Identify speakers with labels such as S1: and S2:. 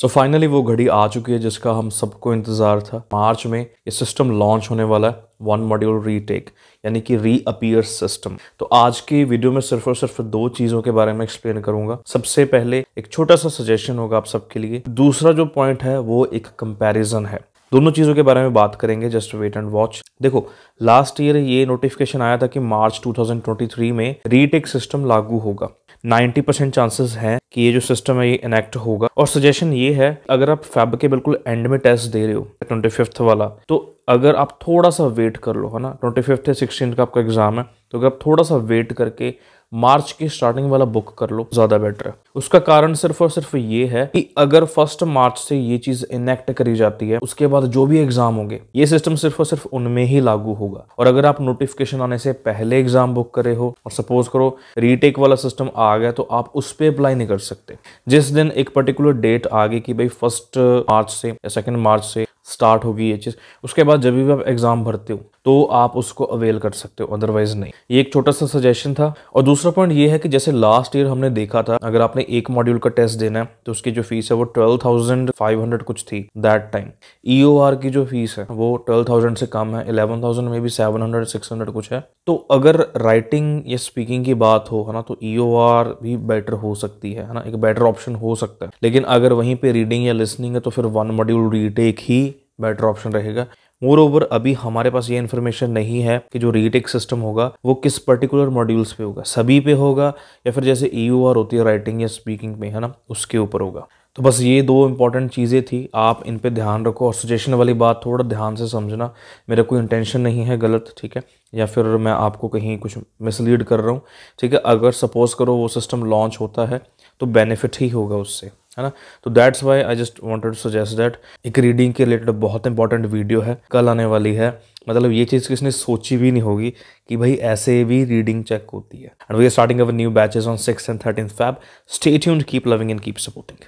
S1: सो so finally वो घड़ी आ चुकी है जिसका हम सबको इंतज़ार था मार्च में ये सिस्टम लॉन्च होने वाला है वन मॉड्यूल रीटेक यानी कि री अपीयर सिस्टम तो आज की वीडियो में सिर्फ और सिर्फ दो चीज़ों के बारे में एक्सप्लेन करूंगा सबसे पहले एक छोटा सा सजेशन होगा आप सबके लिए दूसरा जो पॉइंट है वो एक कंपेरिजन है दोनों चीज़ों के बारे में बात करेंगे जस्ट वेट एंड वॉच देखो लास्ट ईयर ये नोटिफिकेशन आया था कि मार्च 2023 में रीटेक सिस्टम लागू होगा 90 परसेंट चांसेस हैं कि ये जो सिस्टम है ये इनेक्ट होगा और सजेशन ये है अगर आप फैब के बिल्कुल एंड में टेस्ट दे रहे हो ट्वेंटी फिफ्थ वाला तो अगर आप थोड़ा सा वेट कर लो है ना ट्वेंटी फिफ्थ या सिक्सटीन का आपका एग्ज़ाम है तो अगर आप थोड़ा सा वेट करके मार्च के स्टार्टिंग वाला बुक कर लो ज़्यादा बेटर है उसका कारण सिर्फ और सिर्फ ये है कि अगर फर्स्ट मार्च से ये चीज़ इनेक्ट करी जाती है उसके बाद जो भी एग्ज़ाम होंगे ये सिस्टम सिर्फ और सिर्फ उनमें ही लागू होगा और अगर आप नोटिफिकेशन आने से पहले एग्ज़ाम बुक करे हो और सपोज करो रीटेक वाला सिस्टम आ गया तो आप उस पर अप्लाई नहीं कर सकते जिस दिन एक पर्टिकुलर डेट आ गई कि भाई फर्स्ट मार्च से या सेकेंड मार्च से स्टार्ट होगी ये चीज़ उसके बाद जब भी आप एग्ज़ाम भरते हो तो आप उसको अवेल कर सकते हो अदरवाइज नहीं ये एक छोटा सा सजेशन था और दूसरा पॉइंट ये है कि जैसे लास्ट ईयर हमने देखा था अगर आपने एक मॉड्यूल का टेस्ट देना है तो उसकी जो फीस है वो ट्वेल्व थाउजेंड फाइव हंड्रेड कुछ थी दैट टाइम ई की जो फीस है वो ट्वेल्व थाउजेंड से कम है इलेवन थाउजेंड में भी सेवन हंड्रेड सिक्स हंड्रेड कुछ है तो अगर राइटिंग या स्पीकिंग की बात हो है ना तो ई e भी बेटर हो सकती है ना एक बेटर ऑप्शन हो सकता है लेकिन अगर वहीं पे रीडिंग या लिसनिंग है तो फिर वन मॉड्यूल रीटेक ही बेटर ऑप्शन रहेगा मोर ओवर अभी हमारे पास ये इन्फॉर्मेशन नहीं है कि जो रीटेक सिस्टम होगा वो किस पर्टिकुलर मॉड्यूल्स पे होगा सभी पे होगा या फिर जैसे ई e होती है राइटिंग या स्पीकिंग में है ना उसके ऊपर होगा तो बस ये दो इंपॉर्टेंट चीज़ें थी आप इन पे ध्यान रखो और सजेशन वाली बात थोड़ा ध्यान से समझना मेरा कोई इंटेंशन नहीं है गलत ठीक है या फिर मैं आपको कहीं कुछ मिसलीड कर रहा हूँ ठीक है अगर सपोज़ करो वो सिस्टम लॉन्च होता है तो बेनिफिट ही होगा उससे है ना तो that's why I just wanted to suggest that एक रीडिंग के रिलेटेड बहुत इंपॉर्टेंट वीडियो है कल आने वाली है मतलब ये चीज़ किसने सोची भी नहीं होगी कि भाई ऐसे भी रीडिंग चेक होती है and we are starting our new batches on six and thirteen Feb stay tuned keep loving and keep supporting